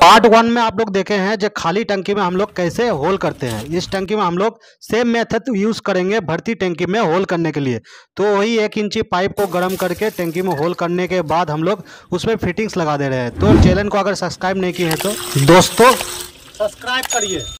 part one में आप लोग देखे हैं जो खाली टंकी में हम लोग कैसे होल करते हैं इस टंकी में हम लोग सेम मेथड यूज़ करेंगे भर्ती टंकी में होल करने के लिए तो वही एक इंची पाइप को गर्म करके टंकी में होल करने के बाद हम लोग उसमें फिटिंग्स लगा दे रहे हैं तो चैनल को अगर सब्सक्राइब नहीं किए हैं तो दोस्तों सब्सक्राइब करिए